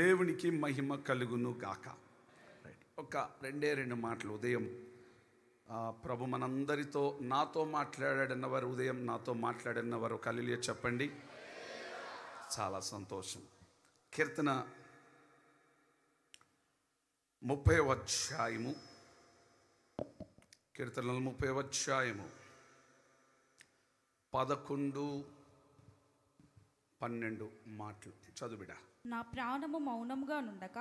దేవునికి మహిమ కలుగును గాక ఒక రెండే రెండు మాటలు ఉదయం ప్రభు మనందరితో నాతో మాట్లాడాడన్న వారు ఉదయం నాతో మాట్లాడన్న వారు కలిలియ చెప్పండి చాలా సంతోషం కీర్తన ముప్పై అధ్యాయము కీర్తనలు ముప్పై అధ్యాయము పదకొండు పన్నెండు మాటలు చదువుడా నా ప్రాణము మౌనముగా నుండక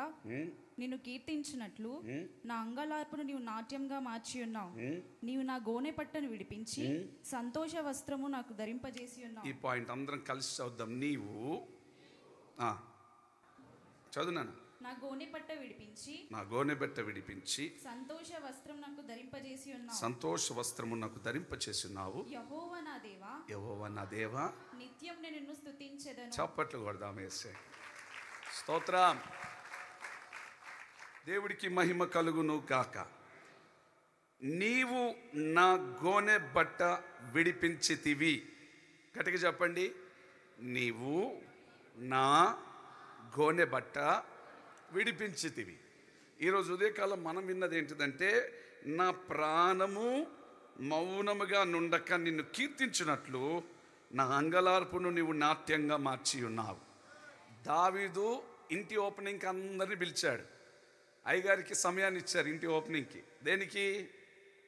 నిన్ను కీర్తించినట్లు నా అంగలార్పును నీవు నాట్యంగా మార్చి ఉన్నావు నీవు నా గోనె పట్టను విడిపించి సంతోష వస్త్రము నాకు ధరింపజేసి ఉన్నావు ఈ పాయింట్ అందరం కలిసి చదువుదాం నీవు చదువునా నా గోనె పట్ట విడిపించి నా గోనె బట్ట విడిపించి సంతోష వస్త్రం నాకు ధరింపజేసి ఉన్నావు సంతోష వస్త్రము నాకు ధరింపచేసి ఉన్నావు యహోవ నా దేవా యహోవ నా దేవా నిత్యం నేను నిన్ను స్తుతించేదను చప్పట్లు కొడదాం వేసే స్తోత్ర దేవుడికి మహిమ కలుగును కాక నీవు నా గోనె బట్ట విడిపించితివి గట్టిగా చెప్పండి నీవు నా గోనె బట్ట విడిపించితివి ఈరోజు ఉదయకాలం మనం విన్నది ఏంటిదంటే నా ప్రాణము మౌనముగా నుండక నిన్ను కీర్తించినట్లు నా అంగలార్పును నీవు నాట్యంగా మార్చి ఉన్నావు దావీదు ఇంటి ఓపెనింగ్కి అందరినీ పిలిచాడు అయ్యగారికి సమయాన్ని ఇచ్చారు ఇంటి ఓపెనింగ్కి దేనికి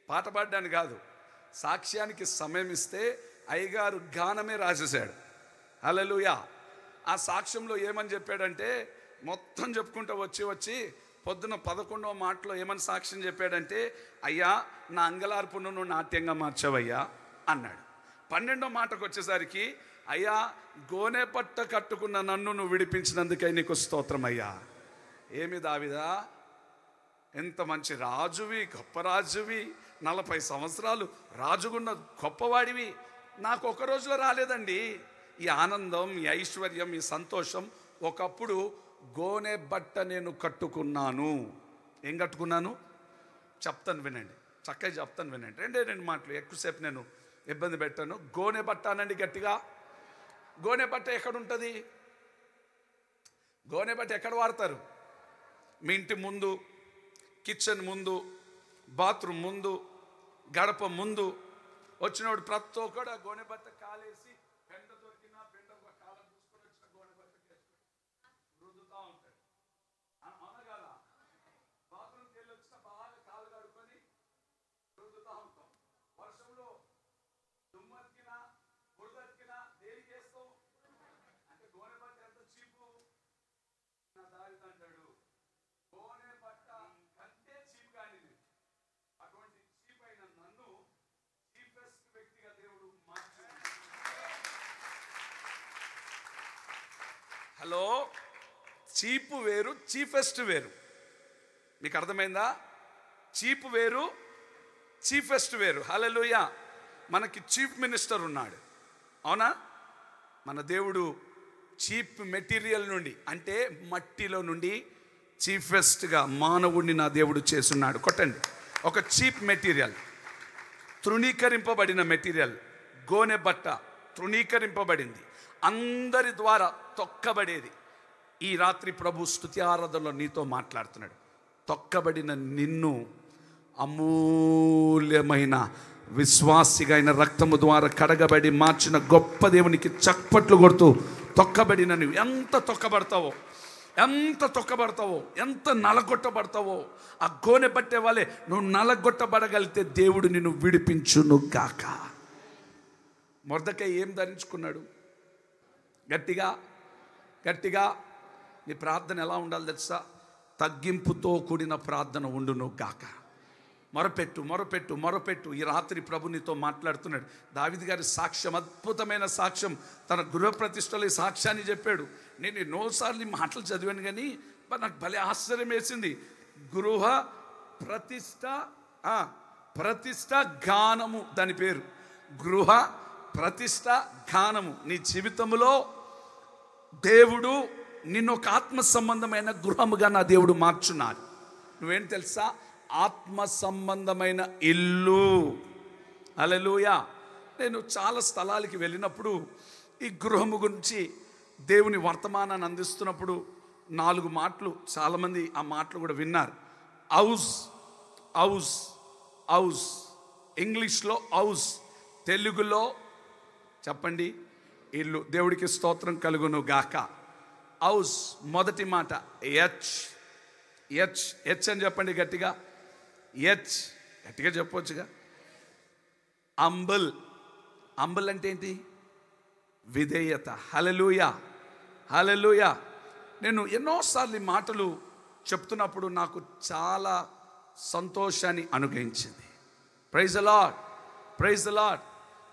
పాట పాడడానికి కాదు సాక్ష్యానికి సమయం ఇస్తే అయ్యగారు గానమే రాసేశాడు అలలుయా ఆ సాక్ష్యంలో ఏమని చెప్పాడంటే మొత్తం చెప్పుకుంటూ వచ్చి వచ్చి పొద్దున పదకొండవ మాటలో ఏమని సాక్ష్యం చెప్పాడంటే అయ్యా నా అంగలార్పును నాట్యంగా మార్చావయ్యా అన్నాడు పన్నెండో మాటకు వచ్చేసరికి అయ్యా గోనె పట్ట కట్టుకున్న నన్ను నువ్వు విడిపించినందుకై నీకు స్తోత్రం అయ్యా ఏమి దావిదా ఎంత మంచి రాజువి గొప్ప రాజువి నలభై సంవత్సరాలు రాజుగున్న గొప్పవాడివి నాకు ఒక రోజులో రాలేదండి ఈ ఆనందం ఈ ఐశ్వర్యం ఈ సంతోషం ఒకప్పుడు గోనె బట్ట నేను కట్టుకున్నాను ఏం కట్టుకున్నాను చెప్తాను వినండి చక్కగా చెప్తాను వినండి రెండే రెండు మాటలు ఎక్కువసేపు నేను ఇబ్బంది పెట్టాను గోనె అనండి గట్టిగా గోనె ఎక్కడ ఎక్కడుంటుంది గోనె బట్ట ఎక్కడ వాడతారు మీ ఇంటి ముందు కిచెన్ ముందు బాత్రూమ్ ముందు గడప ముందు వచ్చినప్పుడు ప్రతి ఒక్కడ గోనె బట్ట కాలేసి హలో చీప్ వేరు చీఫెస్ట్ వేరు మీకు అర్థమైందా చీప్ వేరు చీఫెస్ట్ వేరు హలలుయ మనకి చీఫ్ మినిస్టర్ ఉన్నాడు అవునా మన దేవుడు చీప్ మెటీరియల్ నుండి అంటే మట్టిలో నుండి చీఫెస్ట్గా మానవుడిని నా దేవుడు చేస్తున్నాడు కొట్టండి ఒక చీప్ మెటీరియల్ తృణీకరింపబడిన మెటీరియల్ గోనె బట్ట తృణీకరింపబడింది అందరి ద్వారా తొక్కబడేది ఈ రాత్రి ప్రభు స్థుతి ఆరాధనలో నీతో మాట్లాడుతున్నాడు తొక్కబడిన నిన్ను అమూల్యమైన విశ్వాసిగా ఆయన రక్తము ద్వారా కడగబడి మార్చిన గొప్ప దేవునికి చక్కట్లు కొడుతూ తొక్కబడిన నువ్వు ఎంత తొక్కబడతావో ఎంత తొక్కబడతావో ఎంత నలగొట్టబడతావో ఆ గోనె పట్టే వాళ్ళే నువ్వు నలగొట్టబడగలిగితే దేవుడు నిన్ను విడిపించును గాక మొరదకాయ ఏం ధరించుకున్నాడు గట్టిగా గట్టిగా నీ ప్రార్థన ఎలా ఉండాలి తెలుసా తగ్గింపుతో కూడిన ప్రార్థన ఉండును గాక మొరపెట్టు మొరపెట్టు మొరపెట్టు ఈ రాత్రి ప్రభునితో మాట్లాడుతున్నాడు దావిది గారి సాక్ష్యం అద్భుతమైన సాక్ష్యం తన గృహ ఈ సాక్ష్యాన్ని చెప్పాడు నేను ఎన్నోసార్లు మాటలు చదివాను కానీ నాకు భలే ఆశ్చర్యం వేసింది గృహ ప్రతిష్ట ప్రతిష్ట గానము దాని పేరు గృహ ప్రతిష్ట గానము నీ జీవితంలో దేవుడు నిన్ను ఒక ఆత్మ సంబంధమైన గృహముగా నా దేవుడు మార్చున్నాను నువ్వేం తెలుసా ఆత్మ సంబంధమైన ఇల్లు అలలుయ నేను చాలా స్థలాలకి వెళ్ళినప్పుడు ఈ గృహము గురించి దేవుని వర్తమానాన్ని అందిస్తున్నప్పుడు నాలుగు మాటలు చాలామంది ఆ మాటలు కూడా విన్నారు హౌస్ హౌస్ హౌస్ ఇంగ్లీష్లో హౌస్ తెలుగులో చెప్పండి ఇల్లు దేవుడికి స్తోత్రం కలుగును గాక హౌస్ మొదటి మాట హెచ్ హెచ్ హెచ్ అని చెప్పండి గట్టిగా హెచ్ గట్టిగా చెప్పవచ్చుగా అంబుల్ అంబుల్ అంటే ఏంటి విధేయత హలలుయ హలలుయ నేను ఎన్నోసార్లు మాటలు చెప్తున్నప్పుడు నాకు చాలా సంతోషాన్ని అనుగ్రహించింది ప్రైజ్ అలాడ్ ప్రైజ్ అలాడ్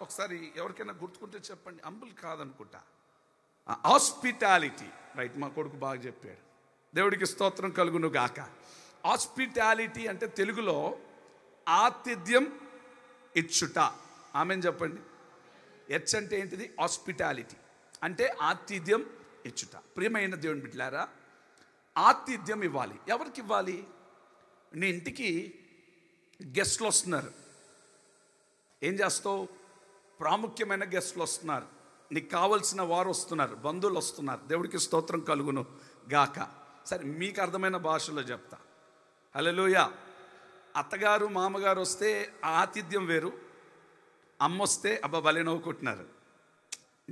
ఒకసారి ఎవరికైనా గుర్తుకుంటే చెప్పండి అంబుల్ కాదనుకుంటా హాస్పిటాలిటీ రైట్ మా కొడుకు బాగా చెప్పాడు దేవుడికి స్తోత్రం కలుగును గాక హాస్పిటాలిటీ అంటే తెలుగులో ఆతిథ్యం ఇచ్చుట ఆమెను చెప్పండి హెచ్ అంటే ఏంటిది హాస్పిటాలిటీ అంటే ఆతిథ్యం ఇచ్చుట ప్రియమైన దేవుని బిడ్డారా ఆతిథ్యం ఇవ్వాలి ఎవరికి ఇవ్వాలి నీ ఇంటికి గెస్ట్లు వస్తున్నారు ఏం చేస్తావు ప్రాముఖ్యమైన గెస్ట్లు వస్తున్నారు నీకు కావలసిన వారు వస్తున్నారు బంధువులు వస్తున్నారు దేవుడికి స్తోత్రం కలుగును గాక సరే మీకు అర్థమైన భాషలో చెప్తా హలోయ అత్తగారు మామగారు వస్తే ఆతిథ్యం వేరు అమ్మ వస్తే అబ్బా బలే నవ్వుకుంటున్నారు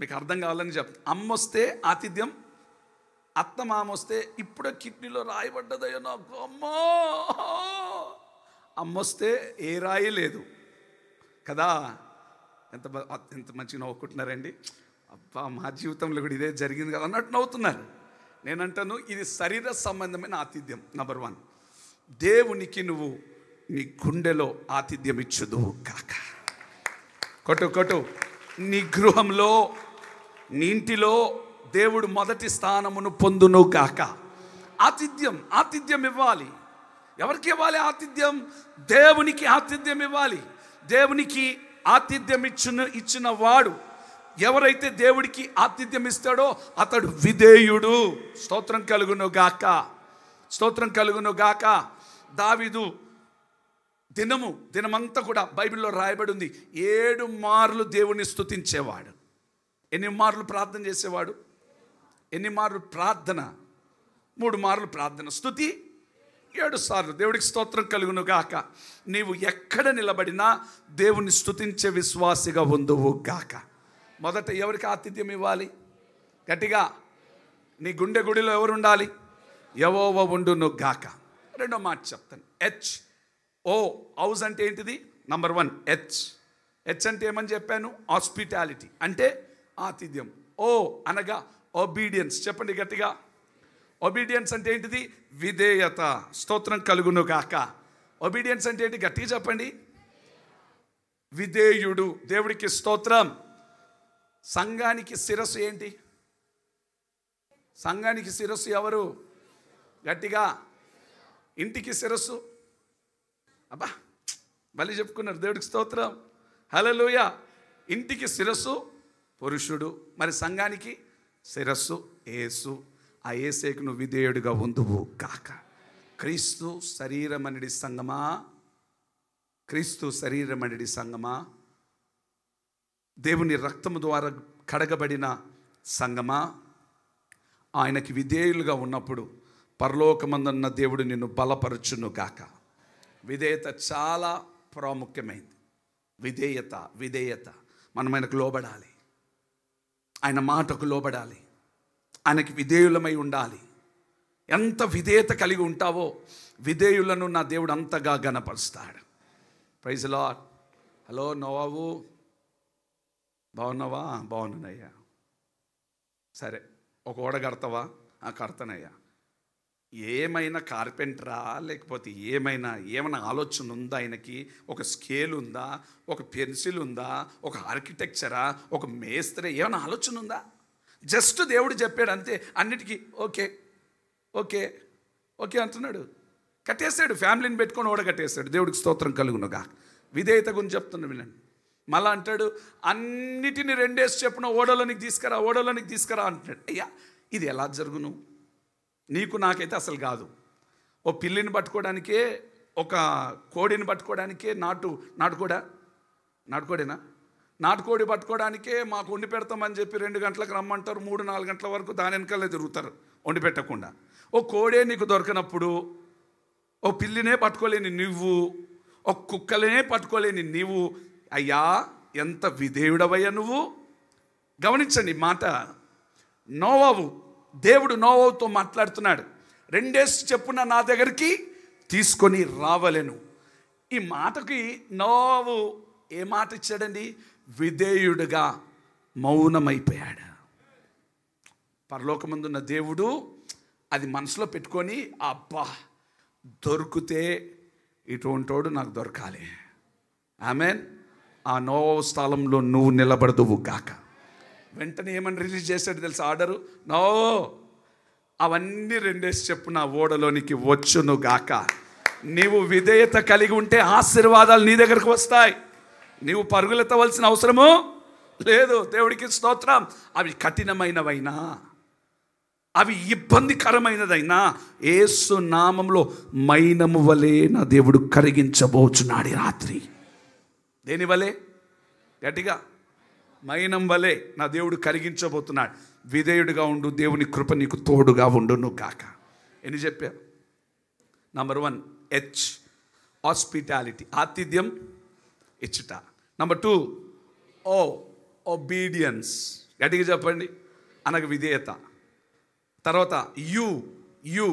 మీకు అర్థం కావాలని చెప్తా అమ్మ వస్తే ఆతిథ్యం అత్త మామ వస్తే ఇప్పుడే కిడ్నీలో రాయబడ్డదయ్యో నాకు అమ్మో అమ్మొస్తే ఏ రాయి లేదు కదా ఎంత ఎంత మంచిగా నవ్వుకుంటున్నారండి అబ్బా మా జీవితంలో కూడా ఇదే జరిగింది కదా అన్నట్టు నవ్వుతున్నారు నేనంటాను ఇది శరీర సంబంధమైన ఆతిథ్యం నంబర్ వన్ దేవునికి నువ్వు నీ గుండెలో ఆతిథ్యం ఇచ్చుదు కాక కొట్టు కొట్టు నీ గృహంలో నీ ఇంటిలో దేవుడు మొదటి స్థానమును పొందును కాక ఆతిథ్యం ఆతిథ్యం ఇవ్వాలి ఎవరికి ఇవ్వాలి ఆతిథ్యం దేవునికి ఆతిథ్యం ఇవ్వాలి దేవునికి ఆతిథ్యం ఇచ్చిన ఇచ్చిన వాడు ఎవరైతే దేవుడికి ఆతిథ్యం ఇస్తాడో అతడు విధేయుడు స్తోత్రం కలుగును గాక స్తోత్రం కలుగును గాక దావిదు దినము దినమంతా కూడా బైబిల్లో రాయబడి ఉంది ఏడు మార్లు దేవుణ్ణి స్థుతించేవాడు ఎన్ని మార్లు ప్రార్థన చేసేవాడు ఎన్ని మార్లు ప్రార్థన మూడు మార్లు ప్రార్థన స్థుతి ఏడు సార్లు దేవుడికి స్తోత్రం కలుగును గాక నీవు ఎక్కడ నిలబడినా దేవుని స్థుతించే విశ్వాసిగా ఉందువు గాక మొదట ఎవరికి ఆతిథ్యం ఇవ్వాలి గట్టిగా నీ గుండె గుడిలో ఎవరు ఉండాలి ఉండు ఉండును గాక రెండో మాట చెప్తాను హెచ్ ఓ హౌస్ అంటే ఏంటిది నంబర్ వన్ హెచ్ హెచ్ అంటే ఏమని చెప్పాను హాస్పిటాలిటీ అంటే ఆతిథ్యం ఓ అనగా ఒబీడియన్స్ చెప్పండి గట్టిగా ఒబీడియన్స్ అంటే ఏంటిది విధేయత స్తోత్రం కలుగును కాక ఒబీడియన్స్ అంటే ఏంటి గట్టిగా చెప్పండి విధేయుడు దేవుడికి స్తోత్రం సంఘానికి శిరస్సు ఏంటి సంఘానికి శిరస్సు ఎవరు గట్టిగా ఇంటికి శిరస్సు అబ్బా మళ్ళీ చెప్పుకున్నారు దేవుడికి స్తోత్రం హలలోయ ఇంటికి శిరస్సు పురుషుడు మరి సంఘానికి శిరస్సు ఏసు ఆ ఏసేకు నువ్వు విధేయుడిగా ఉందువు కాక క్రీస్తు శరీరమనడి సంగమా క్రీస్తు శరీరమనడి సంగమా దేవుని రక్తము ద్వారా కడగబడిన సంగమా ఆయనకి విధేయులుగా ఉన్నప్పుడు పరలోకమందన్న దేవుడు నిన్ను బలపరచును గాక విధేయత చాలా ప్రాముఖ్యమైంది విధేయత విధేయత మనం ఆయనకు లోబడాలి ఆయన మాటకు లోబడాలి ఆయనకి విధేయులమై ఉండాలి ఎంత విధేయత కలిగి ఉంటావో విధేయులను నా దేవుడు అంతగా గనపరుస్తాడు ప్రైజ్ లా హలో నోవావు బాగున్నావా బాగున్నానయ్యా సరే ఒక ఓడ కడతావా కడతానయ్యా ఏమైనా కార్పెంటరా లేకపోతే ఏమైనా ఏమైనా ఆలోచన ఉందా ఆయనకి ఒక స్కేల్ ఉందా ఒక పెన్సిల్ ఉందా ఒక ఆర్కిటెక్చరా ఒక మేస్త్రి ఏమైనా ఆలోచన ఉందా జస్ట్ దేవుడు చెప్పాడు అంతే అన్నిటికీ ఓకే ఓకే ఓకే అంటున్నాడు కట్టేశాడు ఫ్యామిలీని పెట్టుకొని ఓడ కట్టేశాడు దేవుడికి స్తోత్రం కలుగునుగా విధేయత గురించి చెప్తున్నా వినండి మళ్ళా అంటాడు అన్నిటిని రెండేసి చెప్పిన ఓడలోనికి తీసుకురా ఓడలోనికి తీసుకురా అంటున్నాడు అయ్యా ఇది ఎలా జరుగును నీకు నాకైతే అసలు కాదు ఓ పిల్లిని పట్టుకోవడానికే ఒక కోడిని పట్టుకోవడానికే నాటు నాటుకోడా నాటుకోడేనా నాటుకోడి పట్టుకోవడానికే మాకు వండి పెడతామని చెప్పి రెండు గంటలకు రమ్మంటారు మూడు నాలుగు గంటల వరకు దాని వెనకాలే తిరుగుతారు వండి పెట్టకుండా ఓ కోడే నీకు దొరకనప్పుడు ఓ పిల్లినే పట్టుకోలేని నువ్వు ఓ కుక్కలనే పట్టుకోలేని నీవు అయ్యా ఎంత విధేయుడవయ్యా నువ్వు గమనించండి మాట నోవావు దేవుడు నోవావుతో మాట్లాడుతున్నాడు రెండేస్ చెప్పున నా దగ్గరికి తీసుకొని రావలేను ఈ మాటకి నోవావు ఏ మాట ఇచ్చాడండి విధేయుడుగా మౌనమైపోయాడు పరలోకమందున్న దేవుడు అది మనసులో పెట్టుకొని అబ్బా దొరికితే ఇటువంటోడు నాకు దొరకాలి ఆమెన్ ఆ నోవ స్థలంలో నువ్వు నిలబడదువు గాక వెంటనే ఏమని రిలీజ్ చేశాడు తెలుసు ఆర్డరు నో అవన్నీ రెండేసి చెప్పు నా ఓడలోనికి వచ్చును గాక నీవు విధేయత కలిగి ఉంటే ఆశీర్వాదాలు నీ దగ్గరకు వస్తాయి నీవు పరుగులెత్తవలసిన అవసరము లేదు దేవుడికి స్తోత్రం అవి కఠినమైనవైనా అవి ఇబ్బందికరమైనదైనా ఏసు నామంలో మైనము వలె నా దేవుడు కరిగించబోచున్నాడు రాత్రి దేని గట్టిగా మైనం వలె నా దేవుడు కరిగించబోతున్నాడు విధేయుడిగా ఉండు దేవుని కృప నీకు తోడుగా ఉండును కాక ఎన్ని చెప్పా నంబర్ వన్ హెచ్ హాస్పిటాలిటీ ఆతిథ్యం ఇచ్చుట నంబర్ టూ ఓ ఒబీడియన్స్ గట్టిగా చెప్పండి అనగా విధేయత తర్వాత యు యు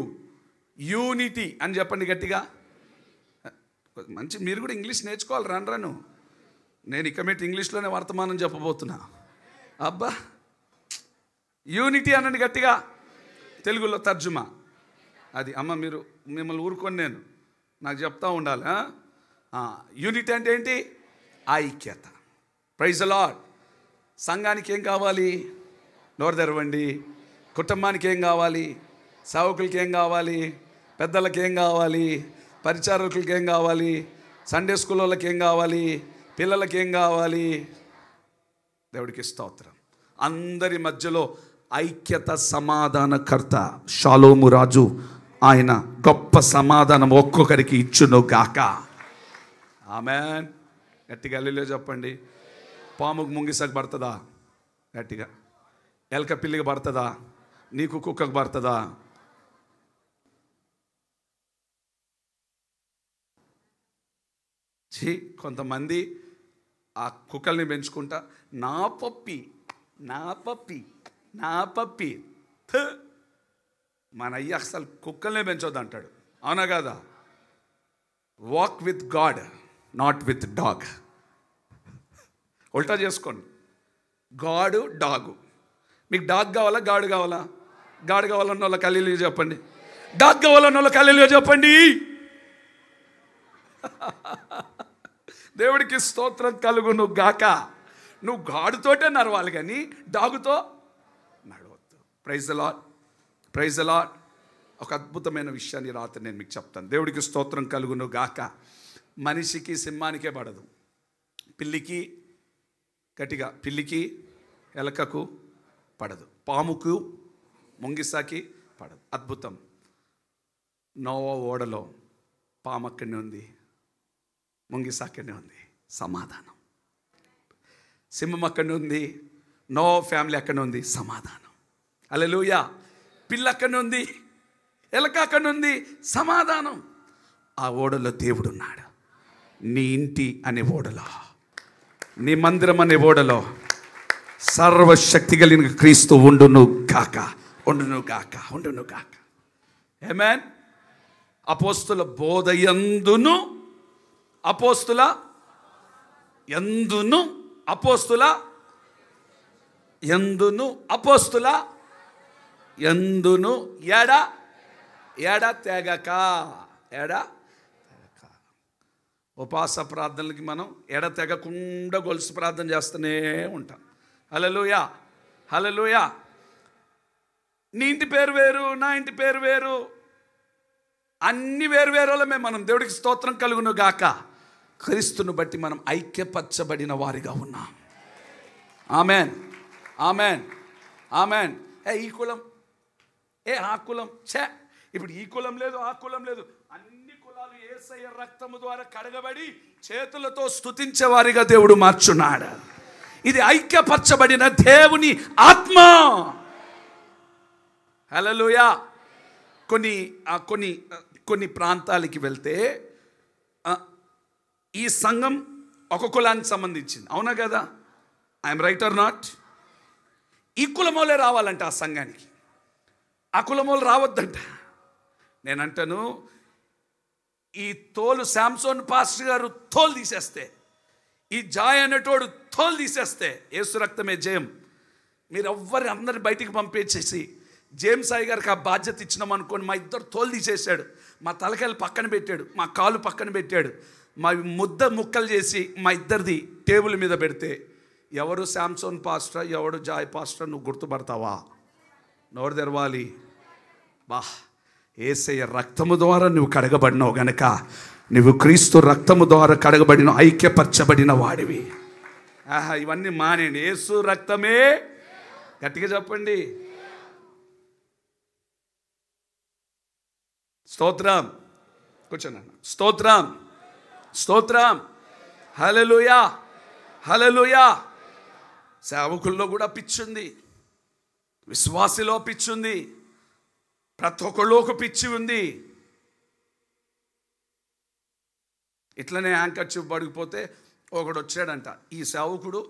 యూనిటీ అని చెప్పండి గట్టిగా మంచి మీరు కూడా ఇంగ్లీష్ నేర్చుకోవాలి రన్ రను నేను ఇక మీట్ ఇంగ్లీష్లోనే వర్తమానం చెప్పబోతున్నా అబ్బా యూనిటీ అనండి గట్టిగా తెలుగులో తర్జుమా అది అమ్మ మీరు మిమ్మల్ని ఊరుకొని నేను నాకు చెప్తా ఉండాలి యూనిటీ అంటే ఏంటి ఐక్యత ప్రైజ్ లాడ్ సంఘానికి ఏం కావాలి నోరు తెరవండి కుటుంబానికి ఏం కావాలి సేవకులకి ఏం కావాలి పెద్దలకి ఏం కావాలి పరిచారకులకి ఏం కావాలి సండే స్కూల్ వాళ్ళకి ఏం కావాలి పిల్లలకి ఏం కావాలి దేవుడికి స్తోత్రం అందరి మధ్యలో ఐక్యత సమాధానకర్త షాలోము రాజు ఆయన గొప్ప సమాధానం ఒక్కొక్కరికి ఇచ్చును గాక ఆమెన్ గట్టిగా అల్లెలో చెప్పండి పాముకు ముంగిసకు పడుతుందా గట్టిగా ఎలక పిల్లికి పడుతుందా నీకు కుక్కకు పడుతుందా చీ కొంతమంది ఆ కుక్కల్ని పెంచుకుంటా నా పప్పి నా పప్పి నా పప్పి మన అయ్య అసలు కుక్కల్నే పెంచొద్దు అంటాడు అవునా కదా walk with God not with dog ఉల్టా చేసుకోండి గాడు డాగు మీకు డాగ్ కావాలా గాడు కావాలా గాడు కావాలన్న వాళ్ళ కలీలు చెప్పండి డాగ్ కావాలన్న వాళ్ళ కలీలు చెప్పండి దేవుడికి స్తోత్రం కలుగును గాక నువ్వు గాడుతోటే నడవాలి కానీ డాగుతో నడవద్దు ప్రైజ్ లాట్ ప్రైజ్ లాట్ ఒక అద్భుతమైన విషయాన్ని రాత్రి నేను మీకు చెప్తాను దేవుడికి స్తోత్రం కలుగును గాక మనిషికి సింహానికే పడదు పిల్లికి గట్టిగా పిల్లికి ఎలకకు పడదు పాముకు ముంగిసాకి పడదు అద్భుతం నోవా ఓడలో పాము అక్కడనే ఉంది ముంగిసాకనే అక్కడనే ఉంది సమాధానం సింహం అక్కడనే ఉంది నో ఫ్యామిలీ అక్కడనే ఉంది సమాధానం అలెలుయా పిల్ల అక్కడనే ఉంది ఎలక అక్కడనే ఉంది సమాధానం ఆ ఓడలో దేవుడు ఉన్నాడు నీ ఇంటి అనే ఓడలో నీ మందిరం అనే ఓడలో సర్వశక్తి కలిగిన క్రీస్తు ఉండును కాక ఉండును కాక ఉండును కాక ఏమేన్ అపోస్తుల బోధ ఎందును అపోస్తుల ఎందును అపోస్తుల ఎందును అపోస్తుల ఎందును ఏడా ఏడా తేగక ఏడా ఉపాస ప్రార్థనలకి మనం ఎడతెగకుండా గొలుసు ప్రార్థన చేస్తూనే ఉంటాం హలలుయా హలలుయా నీ ఇంటి పేరు వేరు నా ఇంటి పేరు వేరు అన్ని వేరు వాళ్ళమే మనం దేవుడికి స్తోత్రం కలుగును గాక క్రీస్తును బట్టి మనం ఐక్యపరచబడిన వారిగా ఉన్నాం ఆమెన్ ఆమెన్ ఆమెన్ ఏ ఈ కులం ఏ ఆ కులం ఛే ఇప్పుడు ఈ కులం లేదు ఆ కులం లేదు ఏసయ్య రక్తము ద్వారా కడగబడి చేతులతో వారిగా దేవుడు మార్చున్నాడు ఇది ఐక్యపరచబడిన దేవుని ఆత్మ హలలుయా కొన్ని కొన్ని కొన్ని ప్రాంతాలకి వెళ్తే ఈ సంఘం ఒక కులానికి సంబంధించింది అవునా కదా ఐఎమ్ రైట్ ఆర్ నాట్ ఈ కులమూలే రావాలంట ఆ సంఘానికి ఆ కులమూలు రావద్దంట నేనంటాను ఈ తోలు శాంసోన్ పాస్టర్ గారు తోలు తీసేస్తే ఈ జాయ్ అనేటోడు తోలు తీసేస్తే ఏసు రక్తమే జయం మీరు ఎవ్వరి అందరిని బయటికి పంపించేసి జేమ్ సాయి గారికి ఆ బాధ్యత ఇచ్చినాం అనుకోండి మా ఇద్దరు తోలు తీసేశాడు మా తలకాయలు పక్కన పెట్టాడు మా కాలు పక్కన పెట్టాడు మా ముద్ద ముక్కలు చేసి మా ఇద్దరిది టేబుల్ మీద పెడితే ఎవరు శాంసోన్ పాస్టర్ ఎవడు జాయ్ పాస్టర్ నువ్వు గుర్తుపడతావా నోరు తెరవాలి బా ఏసయ్య రక్తము ద్వారా నువ్వు కడగబడినావు గనక నువ్వు క్రీస్తు రక్తము ద్వారా కడగబడిన ఐక్యపరచబడిన వాడివి ఆహా ఇవన్నీ మానేయండి ఏసు రక్తమే గట్టిగా చెప్పండి స్తోత్రం కూర్చోనా స్తోత్రం స్తోత్రం హలలుయా హలలుయా సేవకుల్లో కూడా పిచ్చుంది విశ్వాసిలో పిచ్చుంది ప్రతి ఒక్కళ్ళు ఒక పిచ్చి ఉంది ఇట్లనే యాంకర్ చిప్ పడిపోతే ఒకడు వచ్చాడంట ఈ సేవకుడు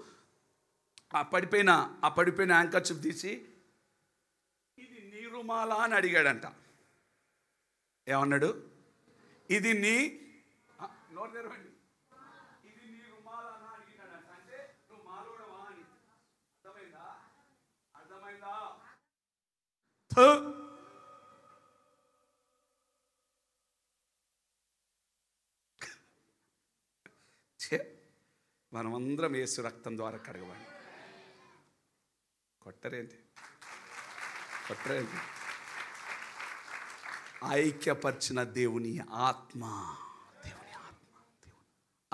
ఆ పడిపోయిన ఆ పడిపోయిన యాంకర్ చిప్ తీసి ఇది నీ రుమాలా అని అడిగాడంట ఏమన్నాడు ఇది నీ నోరు తెరవండి మనమందరం యేసు రక్తం ద్వారా కడగబడి కొట్టరేంటి కొట్టరేంటి ఐక్యపరిచిన దేవుని ఆత్మ దేవుని ఆత్మ దేవుని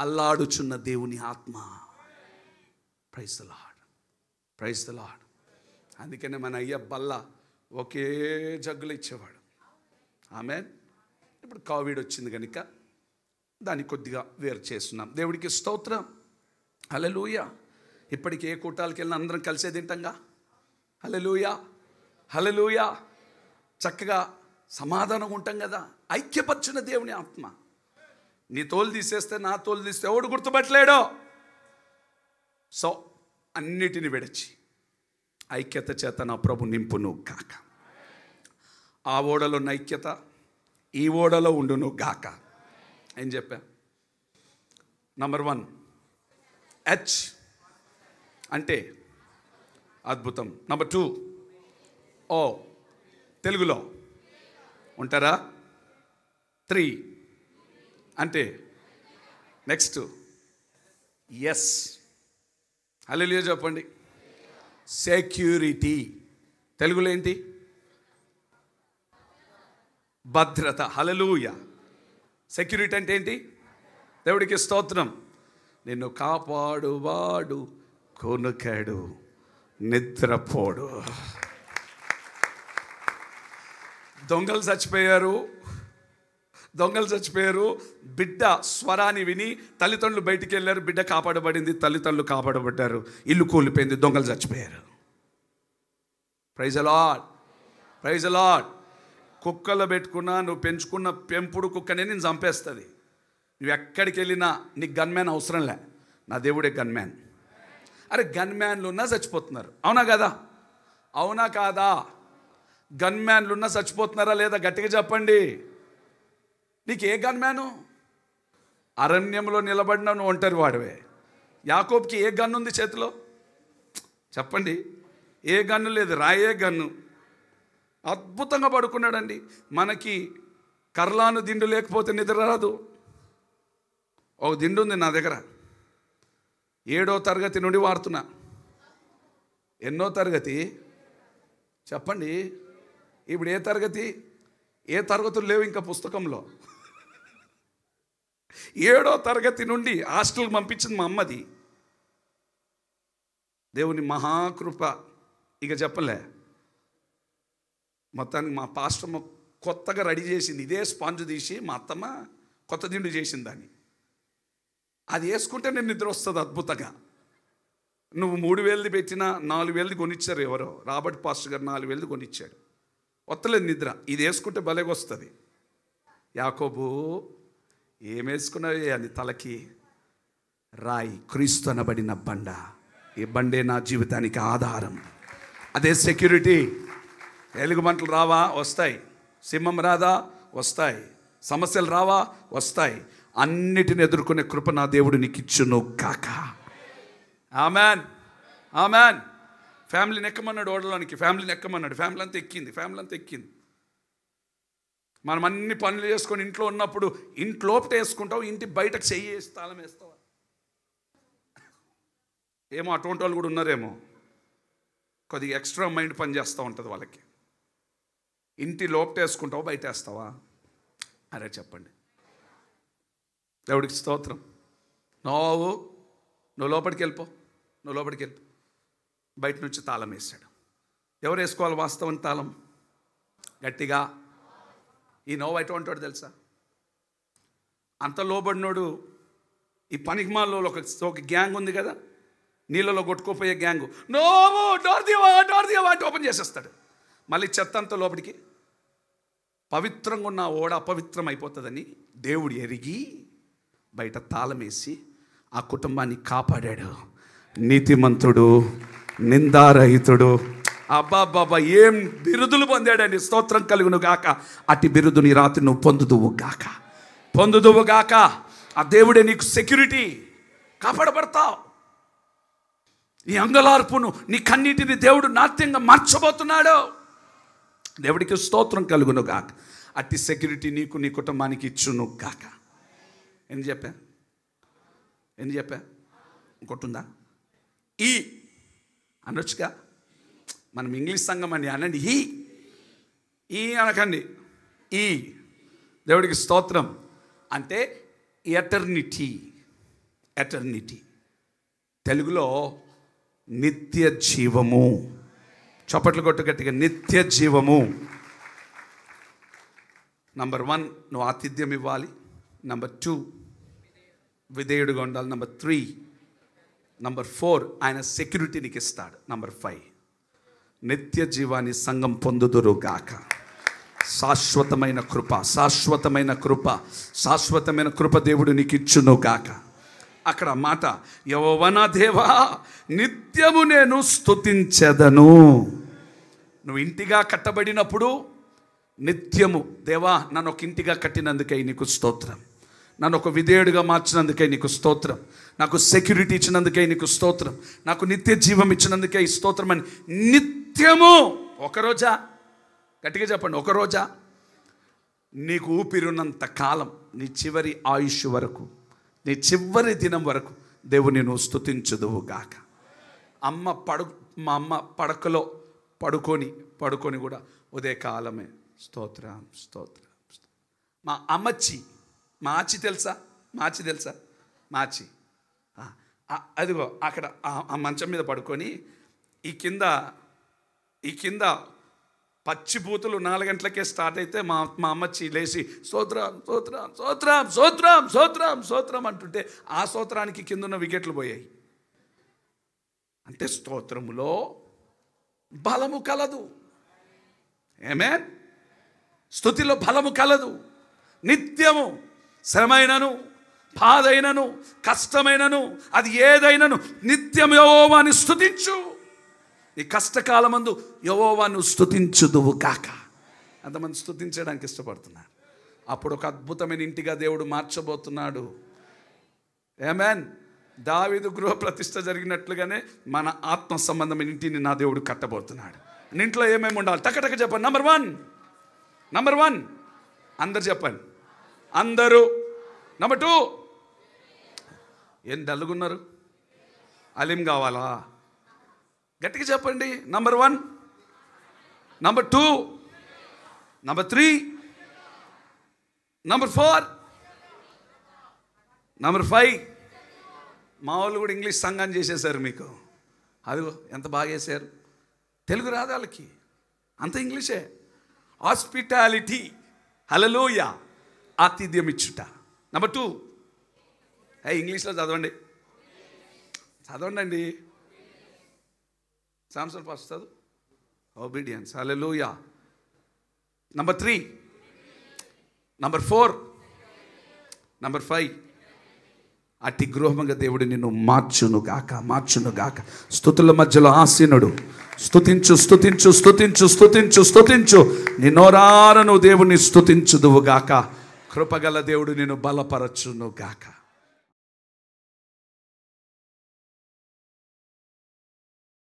అల్లాడుచున్న దేవుని ఆత్మ ప్రైజ్ లాడ్ ప్రైజ్ లాడ్ అందుకనే మన అయ్య బల్ల ఒకే జగ్గులు ఇచ్చేవాడు ఆమె ఇప్పుడు కోవిడ్ వచ్చింది కనుక దాన్ని కొద్దిగా వేరు చేస్తున్నాం దేవుడికి స్తోత్రం హలలుయ ఇప్పటికి ఏ కూటాలకి వెళ్ళినా అందరం కలిసే తింటాంగా హలలుయ హలలుయ చక్కగా సమాధానం ఉంటాం కదా ఐక్యపరిచిన దేవుని ఆత్మ నీ తోలు తీసేస్తే నా తోలు తీస్తే ఎవడు గుర్తుపట్టలేడో సో అన్నిటిని విడచి ఐక్యత చేత నా ప్రభు నింపును గాక ఆ ఓడలో ఉన్న ఐక్యత ఈ ఓడలో ఉండును గాక ఏం చెప్పా నంబర్ వన్ హెచ్ అంటే అద్భుతం నంబర్ టూ ఓ తెలుగులో ఉంటారా త్రీ అంటే నెక్స్ట్ ఎస్ హలో చెప్పండి సెక్యూరిటీ తెలుగులో ఏంటి భద్రత హలలుయ సెక్యూరిటీ అంటే ఏంటి దేవుడికి స్తోత్రం నిన్ను కాపాడువాడు కొనుకాడు నిద్రపోడు దొంగలు చచ్చిపోయారు దొంగలు చచ్చిపోయారు బిడ్డ స్వరాన్ని విని తల్లిదండ్రులు బయటికి వెళ్ళారు బిడ్డ కాపాడబడింది తల్లిదండ్రులు కాపాడబడ్డారు ఇల్లు కూలిపోయింది దొంగలు చచ్చిపోయారు ప్రైజ్ అలాడ్ ప్రైజ్ అలాడ్ కుక్కలు పెట్టుకున్నా నువ్వు పెంచుకున్న పెంపుడు కుక్కనే నేను చంపేస్తుంది నువ్వు ఎక్కడికి వెళ్ళినా నీకు గన్మ్యాన్ అవసరంలే నా దేవుడే గన్మ్యాన్ అరే గన్మ్యాన్లు ఉన్నా చచ్చిపోతున్నారు అవునా కదా అవునా కాదా గన్మ్యాన్లు ఉన్నా చచ్చిపోతున్నారా లేదా గట్టిగా చెప్పండి నీకు ఏ గన్మ్యాను అరణ్యంలో నిలబడిన నువ్వు ఒంటరి వాడివే యాకోబ్కి ఏ గన్ను ఉంది చేతిలో చెప్పండి ఏ గన్ను లేదు రాయే గన్ను అద్భుతంగా పడుకున్నాడండి మనకి కర్లాను దిండు లేకపోతే నిద్ర రాదు ఒక దిండు ఉంది నా దగ్గర ఏడో తరగతి నుండి వాడుతున్నా ఎన్నో తరగతి చెప్పండి ఇప్పుడు ఏ తరగతి ఏ తరగతులు లేవు ఇంకా పుస్తకంలో ఏడో తరగతి నుండి హాస్టల్కి పంపించింది మా అమ్మది దేవుని మహాకృప ఇక చెప్పలే మొత్తానికి మా పాస్టమ్మ కొత్తగా రెడీ చేసింది ఇదే స్పాంజ్ తీసి మా అత్తమ్మ కొత్త దిండు చేసింది దాన్ని అది వేసుకుంటే నేను నిద్ర వస్తుంది అద్భుతంగా నువ్వు మూడు వేలది పెట్టినా నాలుగు వేలది కొనిచ్చారు ఎవరో రాబర్ట్ పాస్టర్ గారు నాలుగు వేలది కొనిచ్చాడు వస్తలేదు నిద్ర ఇది వేసుకుంటే భలేగొస్తుంది యాకోబు ఏం వేసుకున్నావే అని తలకి రాయి క్రీస్తు అనబడిన బండ ఈ బండే నా జీవితానికి ఆధారం అదే సెక్యూరిటీ ఎలుగుబంటలు రావా వస్తాయి సింహం రాదా వస్తాయి సమస్యలు రావా వస్తాయి అన్నిటిని ఎదుర్కొనే కృప నా దేవుడు నీకు ఇచ్చును కాక ఆమెన్ ఆమెన్ ఫ్యామిలీని ఎక్కమన్నాడు ఓడలోనికి ఫ్యామిలీని ఎక్కమన్నాడు ఫ్యామిలీ అంతా ఎక్కింది ఫ్యామిలీ అంతా ఎక్కింది మనం అన్ని పనులు చేసుకొని ఇంట్లో ఉన్నప్పుడు ఇంట్లో వేసుకుంటావు ఇంటి బయటకు చెయ్యి వేసి తాళం ఏమో అటువంటి వాళ్ళు కూడా ఉన్నారేమో కొద్దిగా ఎక్స్ట్రా మైండ్ పని చేస్తూ ఉంటుంది వాళ్ళకి ఇంటి లోపట వేసుకుంటావా బయట వేస్తావా అరే చెప్పండి దేవుడికి స్తోత్రం నోవు నువ్వు లోపలికి వెళ్ళిపో నువ్వు లోపలికి వెళ్ళిపో బయట నుంచి తాళం వేశాడు ఎవరు వేసుకోవాలి వాస్తవం తాళం గట్టిగా ఈ నోవు ఎటువంటి వాడు తెలుసా అంత లోబడినోడు ఈ పనికిమాల్లో ఒక ఒక గ్యాంగ్ ఉంది కదా నీళ్ళలో కొట్టుకోపోయే గ్యాంగ్ నోవు డోర్ దివా డోర్ దివా అంటే ఓపెన్ చేసేస్తాడు మళ్ళీ చెత్త అంత లోపలికి పవిత్రంగా ఉన్న ఓడ అపవిత్రం అయిపోతుందని దేవుడు ఎరిగి బయట తాళమేసి ఆ కుటుంబాన్ని కాపాడాడు నీతిమంతుడు నిందారహితుడు బాబా ఏం బిరుదులు పొందాడని స్తోత్రం కలుగును గాక అట్టి బిరుదుని రాత్రి నువ్వు పొందుదువు గాక పొందుదువు గాక ఆ దేవుడే నీకు సెక్యూరిటీ కాపాడబడతావు నీ అంగలార్పును నీ కన్నీటిని దేవుడు నాట్యంగా మార్చబోతున్నాడు దేవుడికి స్తోత్రం కలుగును గాక అట్టి సెక్యూరిటీ నీకు నీ కుటుంబానికి ఇచ్చును గాక ఎందుకు చెప్పా ఎందుకు చెప్పా ఇంకొట్టుందా ఈ అనొచ్చుగా మనం ఇంగ్లీష్ సంఘం అని అనండి ఈ ఈ అనకండి ఈ దేవుడికి స్తోత్రం అంటే ఎటర్నిటీ ఎటర్నిటీ తెలుగులో నిత్య జీవము చప్పట్లు కొట్టు గట్టిగా నిత్య జీవము నంబర్ వన్ నువ్వు ఆతిథ్యం ఇవ్వాలి నంబర్ టూ విధేయుడిగా ఉండాలి నంబర్ త్రీ నంబర్ ఫోర్ ఆయన సెక్యూరిటీ నీకు ఇస్తాడు నంబర్ ఫైవ్ నిత్య జీవాన్ని సంఘం పొందుదురుగాక శాశ్వతమైన కృప శాశ్వతమైన కృప శాశ్వతమైన కృప దేవుడు నీకు ఇచ్చునుగాక అక్కడ మాట యవన దేవా నిత్యము నేను స్థుతించదను నువ్వు ఇంటిగా కట్టబడినప్పుడు నిత్యము దేవా నన్ను ఒక ఇంటిగా కట్టినందుకై నీకు స్తోత్రం నన్ను ఒక విధేయుడిగా మార్చినందుకే నీకు స్తోత్రం నాకు సెక్యూరిటీ ఇచ్చినందుకే నీకు స్తోత్రం నాకు నిత్య జీవం ఇచ్చినందుకే ఈ స్తోత్రం అని నిత్యము ఒకరోజా గట్టిగా చెప్పండి ఒకరోజా నీకు ఊపిరినంత కాలం నీ చివరి ఆయుష్ వరకు నీ చివరి దినం వరకు దేవుని నువ్వు స్థుతించదువుగాక అమ్మ పడు మా అమ్మ పడకలో పడుకొని పడుకొని కూడా ఉదయకాలమే స్తోత్రం స్తోత్రం మా అమ్మచ్చి మార్చి తెలుసా మార్చి తెలుసా మార్చి అదిగో అక్కడ ఆ మంచం మీద పడుకొని ఈ కింద ఈ కింద పచ్చి బూతులు నాలుగు గంటలకే స్టార్ట్ అయితే మా మా అమ్మచ్చి లేచి సోత్రం సోత్రం సోత్రం సోత్రం సోత్రం సోత్రం అంటుంటే ఆ సోత్రానికి కిందున్న వికెట్లు పోయాయి అంటే స్తోత్రములో బలము కలదు ఏమే స్థుతిలో బలము కలదు నిత్యము శ్రమైనను బాధైనను కష్టమైనను అది ఏదైనాను నిత్యం యవోవాన్ని స్థుతించు ఈ కష్టకాలమందు యవోవాన్ని స్థుతించుదువు కాక అంతమంది స్థుతించడానికి ఇష్టపడుతున్నారు అప్పుడు ఒక అద్భుతమైన ఇంటిగా దేవుడు మార్చబోతున్నాడు ఏమేన్ దావిదు గృహ ప్రతిష్ట జరిగినట్లుగానే మన ఆత్మ సంబంధమైన ఇంటిని నా దేవుడు కట్టబోతున్నాడు ఇంట్లో ఏమేమి ఉండాలి టకటక చెప్పండి నంబర్ వన్ నంబర్ వన్ అందరు చెప్పండి అందరూ నెంబర్ టూ ఏం డల్గున్నారు అలిం కావాలా గట్టిగా చెప్పండి number one number two number three number four number five మా వాళ్ళు కూడా ఇంగ్లీష్ సంఘాన్ని చేసేసారు మీకు అదిగో ఎంత బాగా చేశారు తెలుగు రాదు వాళ్ళకి అంత ఇంగ్లీషే హాస్పిటాలిటీ హలలోయా ఆతిథ్యం ఇచ్చుట నెంబర్ టూ ఇంగ్లీష్లో చదవండి చదవండి అండి సామ్సన్ పాస్ చదువు ఒబీడియన్స్ లూయా number three number four number five అట్టి గృహంగా దేవుడు నిన్ను మార్చును గాక మార్చును గాక స్థుతుల మధ్యలో ఆసీనుడు స్థుతించు స్థుతించు స్థుతించు స్థుతించు స్థుతించు నిన్నోరారను దేవుని స్థుతించుదువుగాక గాక కృపగల దేవుడు నేను బలపరచును గాక